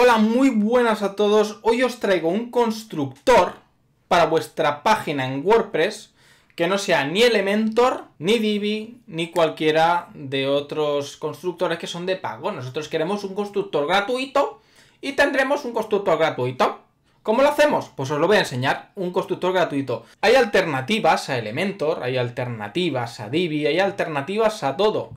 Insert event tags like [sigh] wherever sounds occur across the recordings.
Hola, muy buenas a todos. Hoy os traigo un constructor para vuestra página en WordPress que no sea ni Elementor, ni Divi, ni cualquiera de otros constructores que son de pago. Nosotros queremos un constructor gratuito y tendremos un constructor gratuito. ¿Cómo lo hacemos? Pues os lo voy a enseñar, un constructor gratuito. Hay alternativas a Elementor, hay alternativas a Divi, hay alternativas a todo.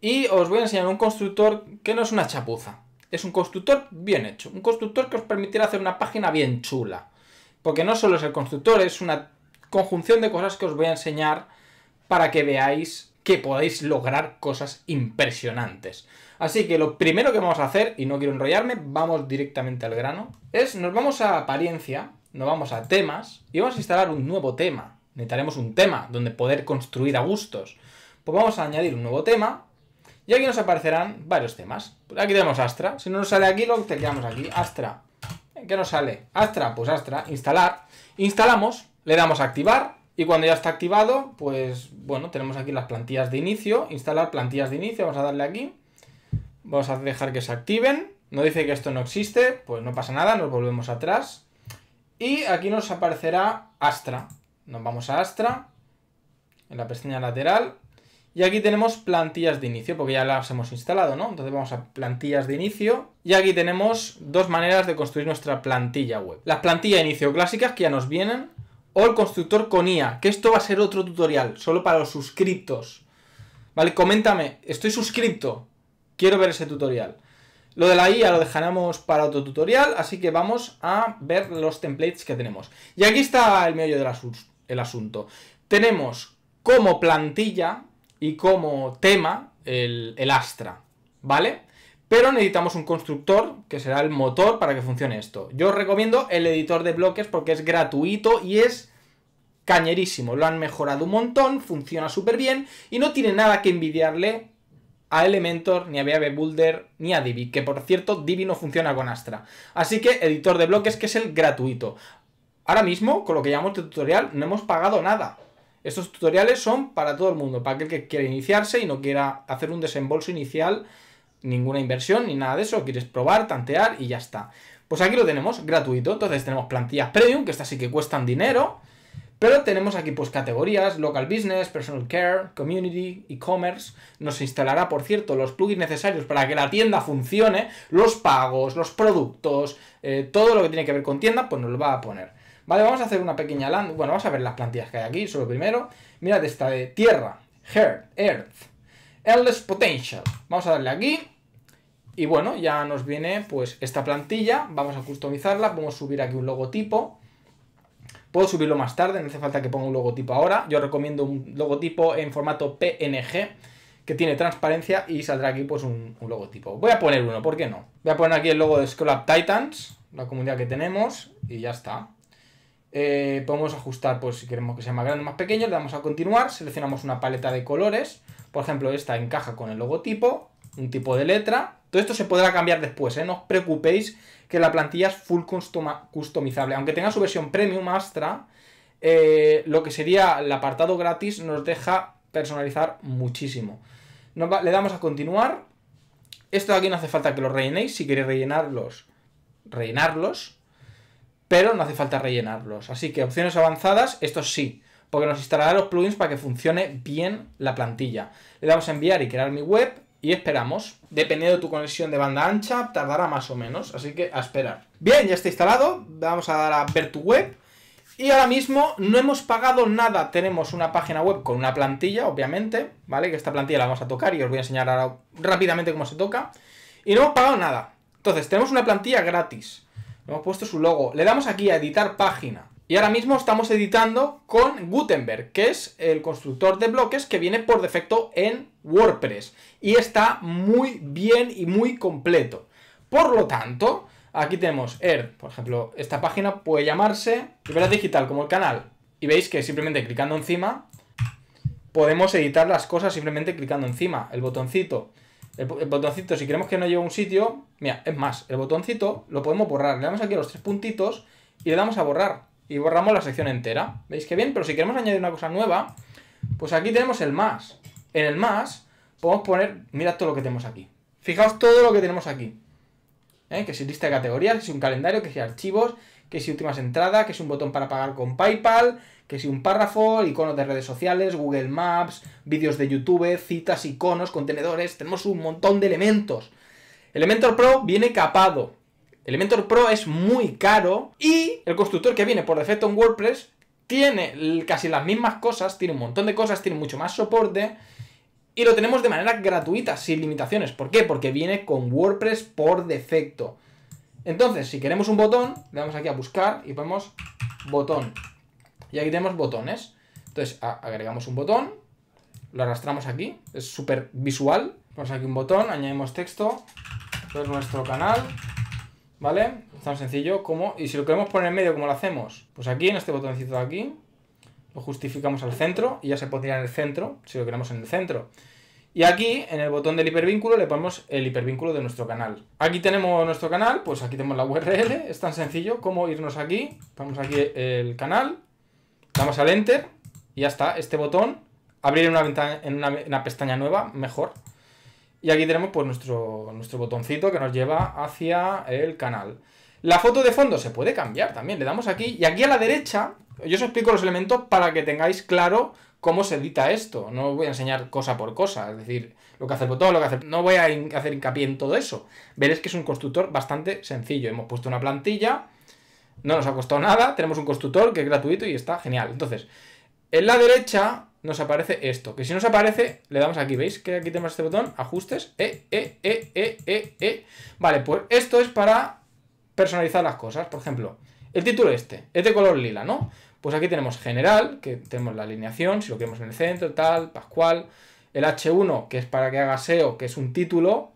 Y os voy a enseñar un constructor que no es una chapuza es un constructor bien hecho, un constructor que os permitirá hacer una página bien chula. Porque no solo es el constructor, es una conjunción de cosas que os voy a enseñar para que veáis que podáis lograr cosas impresionantes. Así que lo primero que vamos a hacer, y no quiero enrollarme, vamos directamente al grano, es nos vamos a apariencia, nos vamos a temas y vamos a instalar un nuevo tema. Necesitaremos un tema donde poder construir a gustos. Pues vamos a añadir un nuevo tema y aquí nos aparecerán varios temas. Aquí tenemos Astra. Si no nos sale aquí, lo tecleamos aquí. Astra. Eh, ¿Qué nos sale? Astra, pues Astra. Instalar. Instalamos, le damos a activar. Y cuando ya está activado, pues bueno, tenemos aquí las plantillas de inicio. Instalar plantillas de inicio. Vamos a darle aquí. Vamos a dejar que se activen. No dice que esto no existe. Pues no pasa nada. Nos volvemos atrás. Y aquí nos aparecerá Astra. Nos vamos a Astra. En la pestaña lateral y aquí tenemos plantillas de inicio, porque ya las hemos instalado, ¿no? Entonces vamos a plantillas de inicio. Y aquí tenemos dos maneras de construir nuestra plantilla web. Las plantillas de inicio clásicas que ya nos vienen, o el constructor con IA, que esto va a ser otro tutorial, solo para los suscriptos. ¿Vale? Coméntame, estoy suscripto, quiero ver ese tutorial. Lo de la IA lo dejaremos para otro tutorial, así que vamos a ver los templates que tenemos. Y aquí está el medio del asunto. Tenemos como plantilla y como tema el, Astra, ¿vale? Pero necesitamos un constructor que será el motor para que funcione esto. Yo os recomiendo el editor de bloques porque es gratuito y es cañerísimo. Lo han mejorado un montón, funciona súper bien y no tiene nada que envidiarle a Elementor, ni a BAB Builder, ni a Divi. Que por cierto, Divi no funciona con Astra. Así que editor de bloques que es el gratuito. Ahora mismo, con lo que llamamos de tutorial, no hemos pagado nada. Estos tutoriales son para todo el mundo, para aquel que quiera iniciarse y no quiera hacer un desembolso inicial, ninguna inversión ni nada de eso, quieres probar, tantear y ya está. Pues aquí lo tenemos, gratuito. Entonces tenemos plantillas premium, que estas sí que cuestan dinero, pero tenemos aquí pues categorías, local business, personal care, community, e-commerce. Nos instalará, por cierto, los plugins necesarios para que la tienda funcione, los pagos, los productos, eh, todo lo que tiene que ver con tienda, pues nos lo va a poner. Vale, vamos a hacer una pequeña land. Bueno, vamos a ver las plantillas que hay aquí, solo primero. Mirad esta de tierra, Earth, Earth, Endless Potential. Vamos a darle aquí. Y bueno, ya nos viene pues esta plantilla. Vamos a customizarla. Podemos subir aquí un logotipo. Puedo subirlo más tarde, no hace falta que ponga un logotipo ahora. Yo recomiendo un logotipo en formato PNG que tiene transparencia y saldrá aquí pues un, un logotipo. Voy a poner uno, ¿por qué no? Voy a poner aquí el logo de Scroll Up Titans, la comunidad que tenemos, y ya está. Eh, podemos ajustar, pues si queremos que sea más grande o más pequeño, le damos a continuar, seleccionamos una paleta de colores, por ejemplo esta encaja con el logotipo, un tipo de letra, todo esto se podrá cambiar después, ¿eh? no os preocupéis que la plantilla es full customizable, aunque tenga su versión premium Astra, eh, lo que sería el apartado gratis nos deja personalizar muchísimo. le damos a continuar, esto de aquí no hace falta que lo rellenéis, si queréis rellenarlos, rellenarlos, pero no hace falta rellenarlos. Así que opciones avanzadas, esto sí, porque nos instalará los plugins para que funcione bien la plantilla. Le damos a enviar y crear mi web y esperamos. Dependiendo de tu conexión de banda ancha, tardará más o menos, así que a esperar. Bien, ya está instalado, vamos a dar a ver tu web. Y ahora mismo no hemos pagado nada, tenemos una página web con una plantilla, obviamente, ¿vale? Que esta plantilla la vamos a tocar y os voy a enseñar ahora rápidamente cómo se toca. Y no hemos pagado nada. Entonces, tenemos una plantilla gratis Hemos puesto su logo. Le damos aquí a editar página. Y ahora mismo estamos editando con Gutenberg, que es el constructor de bloques que viene por defecto en WordPress. Y está muy bien y muy completo. Por lo tanto, aquí tenemos Por ejemplo, esta página puede llamarse Libera Digital, como el canal. Y veis que simplemente clicando encima podemos editar las cosas simplemente clicando encima, el botoncito. El, botoncito, si queremos que no lleve a un sitio, mira, es más, el botoncito lo podemos borrar. Le damos aquí a los tres puntitos y le damos a borrar. Y borramos la sección entera. ¿Veis que bien? Pero si queremos añadir una cosa nueva, pues aquí tenemos el más. En el más podemos poner, mira todo lo que tenemos aquí. Fijaos todo lo que tenemos aquí. ¿Eh? Que si lista de categorías, que si un calendario, que si archivos, que si últimas entradas, que es un botón para pagar con PayPal, que si un párrafo, iconos de redes sociales, Google Maps, vídeos de YouTube, citas, iconos, contenedores, tenemos un montón de elementos. Elementor Pro viene capado. Elementor Pro es muy caro y el constructor que viene por defecto en WordPress tiene casi las mismas cosas, tiene un montón de cosas, tiene mucho más soporte y lo tenemos de manera gratuita, sin limitaciones. ¿Por qué? Porque viene con WordPress por defecto. Entonces, si queremos un botón, le damos aquí a buscar y ponemos botón. Y aquí tenemos botones. Entonces, agregamos un botón, lo arrastramos aquí, es súper visual. Ponemos aquí un botón, añadimos texto, esto es nuestro canal, ¿vale? Es tan sencillo como... Y si lo queremos poner en medio, ¿cómo lo hacemos? Pues aquí, en este botoncito de aquí, lo justificamos al centro y ya se pondría en el centro, si lo queremos en el centro. Y aquí, en el botón del hipervínculo, le ponemos el hipervínculo de nuestro canal. Aquí tenemos nuestro canal, pues aquí tenemos la URL, es tan sencillo como irnos aquí, ponemos aquí el canal, damos al Enter y ya está, este botón, abrir una en una, pestaña nueva, mejor. Y aquí tenemos pues nuestro, nuestro botoncito que nos lleva hacia el canal. La foto de fondo se puede cambiar también, le damos aquí y aquí a la derecha, yo os explico los elementos para que tengáis claro cómo se edita esto. No voy a enseñar cosa por cosa, es decir, lo que hace el botón, lo que hace... No voy a hacer hincapié en todo eso. Veréis que es un constructor bastante sencillo. Hemos puesto una plantilla, no nos ha costado nada, tenemos un constructor que es gratuito y está genial. Entonces, en la derecha nos aparece esto, que si nos aparece, le damos aquí, ¿veis? Que aquí tenemos este botón, ajustes, e, e, e, e, e, e, Vale, pues esto es para personalizar las cosas. Por ejemplo, el título este, es de color lila, ¿no? Pues aquí tenemos general, que tenemos la alineación, si lo queremos en el centro, tal, Pascual. El H1, que es para que haga SEO, que es un título.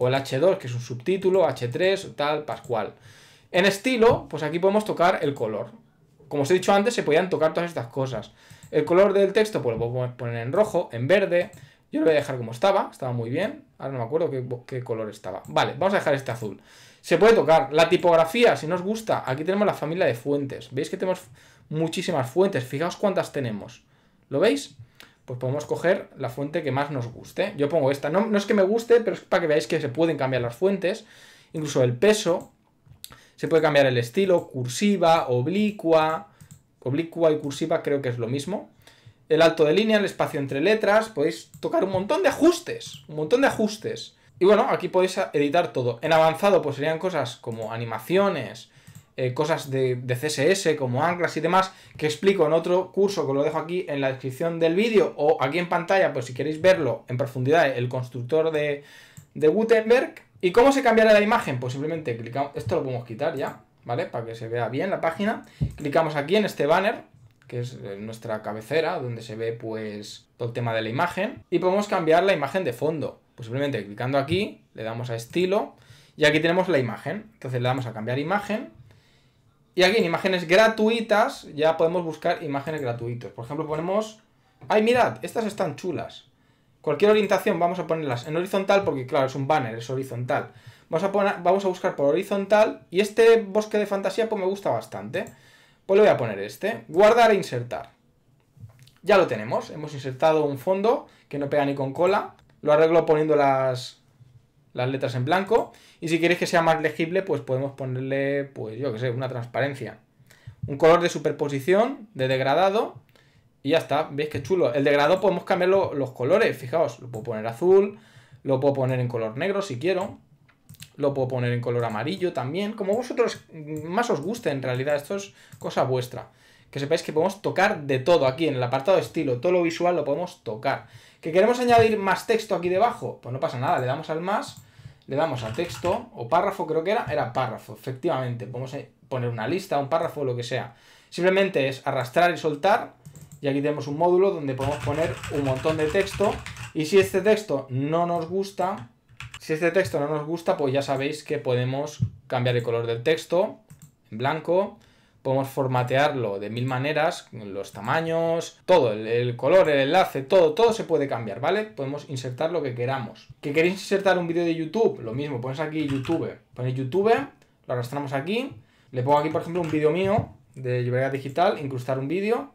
O el H2, que es un subtítulo, H3, tal, Pascual. En estilo, pues aquí podemos tocar el color. Como os he dicho antes, se podían tocar todas estas cosas. El color del texto, pues lo podemos poner en rojo, en verde. Yo lo voy a dejar como estaba, estaba muy bien. Ahora no me acuerdo qué, qué color estaba. Vale, vamos a dejar este azul. Se puede tocar. La tipografía, si nos gusta, aquí tenemos la familia de fuentes. ¿Veis que tenemos muchísimas fuentes? Fijaos cuántas tenemos. ¿Lo veis? Pues podemos coger la fuente que más nos guste. Yo pongo esta. No, es que me guste, pero es para que veáis que se pueden cambiar las fuentes. Incluso el peso. Se puede cambiar el estilo, cursiva, oblicua. Oblicua y cursiva creo que es lo mismo el alto de línea, el espacio entre letras, podéis tocar un montón de ajustes, un montón de ajustes. Y bueno, aquí podéis editar todo. En avanzado, pues serían cosas como animaciones, eh, cosas de, CSS, como anclas y demás, que explico en otro curso que lo dejo aquí en la descripción del vídeo o aquí en pantalla, pues si queréis verlo en profundidad, el constructor de, de Gutenberg. ¿Y cómo se cambiará la imagen? Pues simplemente clicamos, esto lo podemos quitar ya, ¿vale? Para que se vea bien la página. Clicamos aquí en este banner, que es eh, nuestra cabecera, donde se ve pues todo el tema de la imagen. Y podemos cambiar la imagen de fondo. Pues simplemente clicando aquí, le damos a estilo y aquí tenemos la imagen. Entonces le damos a cambiar imagen y aquí en imágenes gratuitas ya podemos buscar imágenes gratuitas. Por ejemplo, ponemos... ¡Ay, mirad! Estas están chulas. Cualquier orientación vamos a ponerlas en horizontal porque, claro, es un banner, es horizontal. Vamos a, vamos a buscar por horizontal y este bosque de fantasía pues me gusta bastante. Pues le voy a poner este. Guardar e insertar. Ya lo tenemos. Hemos insertado un fondo que no pega ni con cola. Lo arreglo poniendo las, letras en blanco. Y si queréis que sea más legible, pues podemos ponerle, pues yo que sé, una transparencia. Un color de superposición, de degradado. Y ya está, veis que chulo. El degradado podemos cambiar los colores, fijaos. Lo puedo poner azul, lo puedo poner en color negro si quiero. Lo puedo poner en color amarillo también. Como vosotros más os guste, en realidad, esto es cosa vuestra que sepáis que podemos tocar de todo aquí en el apartado de estilo, todo lo visual lo podemos tocar. ¿Que queremos añadir más texto aquí debajo? Pues no pasa nada, le damos al más, le damos a texto o párrafo, creo que era, era párrafo, efectivamente. Podemos eh, poner una lista, un párrafo, lo que sea. Simplemente es arrastrar y soltar y aquí tenemos un módulo donde podemos poner un montón de texto y si este texto no nos gusta, si este texto no nos gusta, pues ya sabéis que podemos cambiar el color del texto en blanco, podemos formatearlo de mil maneras, los tamaños, todo, el, color, el enlace, todo, todo se puede cambiar, ¿vale? Podemos insertar lo que queramos. ¿Que queréis insertar un vídeo de YouTube? Lo mismo, pones aquí YouTube, pones YouTube, lo arrastramos aquí, le pongo aquí, por ejemplo, un vídeo mío de librería digital, incrustar un vídeo,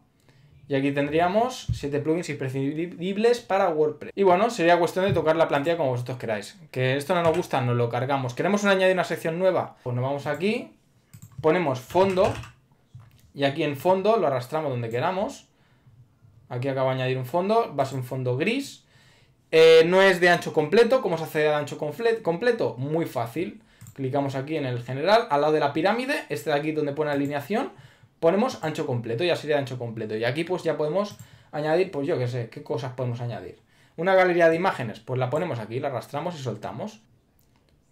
y aquí tendríamos 7 plugins imprescindibles para WordPress. Y bueno, sería cuestión de tocar la plantilla como vosotros queráis. Que esto no nos gusta, nos lo cargamos. ¿Queremos añadir una sección nueva? Pues nos vamos aquí, ponemos fondo, y aquí en fondo lo arrastramos donde queramos. Aquí acabo de añadir un fondo, va a ser un fondo gris. Eh, no es de ancho completo, ¿cómo se hace de ancho completo? Muy fácil. Clicamos aquí en el general, al lado de la pirámide, este de aquí donde pone alineación, ponemos ancho completo, ya sería de ancho completo. Y aquí pues ya podemos añadir, pues yo qué sé, qué cosas podemos añadir. Una galería de imágenes, pues la ponemos aquí, la arrastramos y soltamos.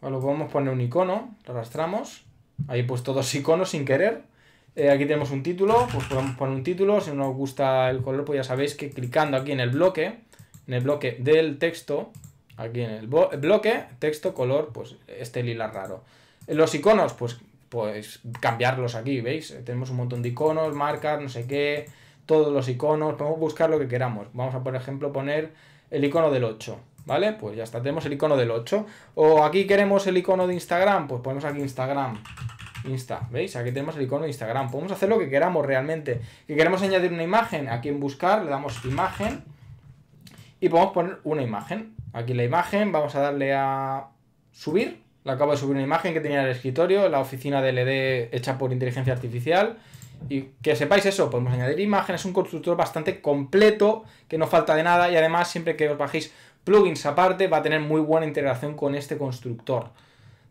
O lo podemos poner un icono, lo arrastramos. Ahí pues todos iconos sin querer. Eh, aquí tenemos un título, pues podemos poner un título, si no os gusta el color, pues ya sabéis que clicando aquí en el bloque, en el bloque del texto, aquí en el, bloque, texto, color, pues este lila raro. Eh, los iconos, pues, pues cambiarlos aquí, ¿veis? Eh, tenemos un montón de iconos, marcas, no sé qué, todos los iconos, podemos buscar lo que queramos. Vamos a, por ejemplo, poner el icono del 8, ¿vale? Pues ya está, tenemos el icono del 8. O aquí queremos el icono de Instagram, pues ponemos aquí Instagram, Insta, ¿veis? Aquí tenemos el icono de Instagram. Podemos hacer lo que queramos realmente. Que queremos añadir una imagen, aquí en buscar le damos imagen y podemos poner una imagen. Aquí la imagen, vamos a darle a subir. Le acabo de subir una imagen que tenía en el escritorio, la oficina de LED hecha por inteligencia artificial. Y que sepáis eso, podemos añadir imágenes, es un constructor bastante completo, que no falta de nada y además siempre que os bajéis plugins aparte va a tener muy buena integración con este constructor.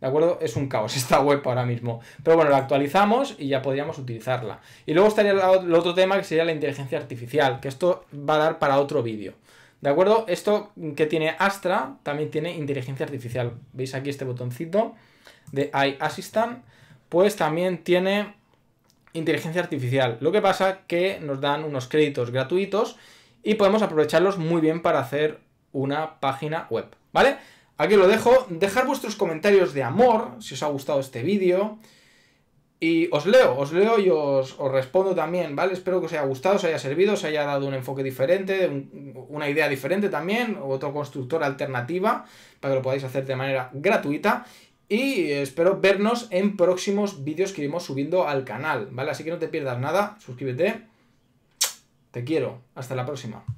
¿de acuerdo? Es un caos [laughs] esta web ahora mismo. Pero bueno, la actualizamos y ya podríamos utilizarla. Y luego estaría el otro tema que sería la inteligencia artificial, que esto va a dar para otro vídeo. ¿De acuerdo? Esto que tiene Astra también tiene inteligencia artificial. ¿Veis aquí este botoncito de iAssistant. Pues también tiene inteligencia artificial. Lo que pasa que nos dan unos créditos gratuitos y podemos aprovecharlos muy bien para hacer una página web. ¿Vale? Aquí lo dejo. Dejar vuestros comentarios de amor, si os ha gustado este vídeo. Y os leo, os leo y os, respondo también, ¿vale? Espero que os haya gustado, os haya servido, os haya dado un enfoque diferente, una idea diferente también, otro constructor alternativa, para que lo podáis hacer de manera gratuita. Y espero vernos en próximos vídeos que iremos subiendo al canal, ¿vale? Así que no te pierdas nada, suscríbete. Te quiero, hasta la próxima.